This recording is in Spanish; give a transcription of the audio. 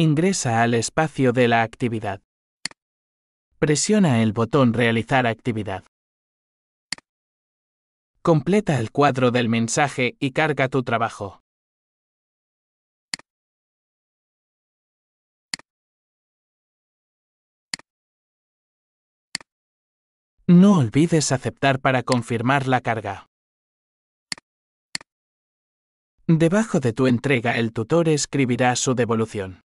Ingresa al espacio de la actividad. Presiona el botón Realizar actividad. Completa el cuadro del mensaje y carga tu trabajo. No olvides aceptar para confirmar la carga. Debajo de tu entrega el tutor escribirá su devolución.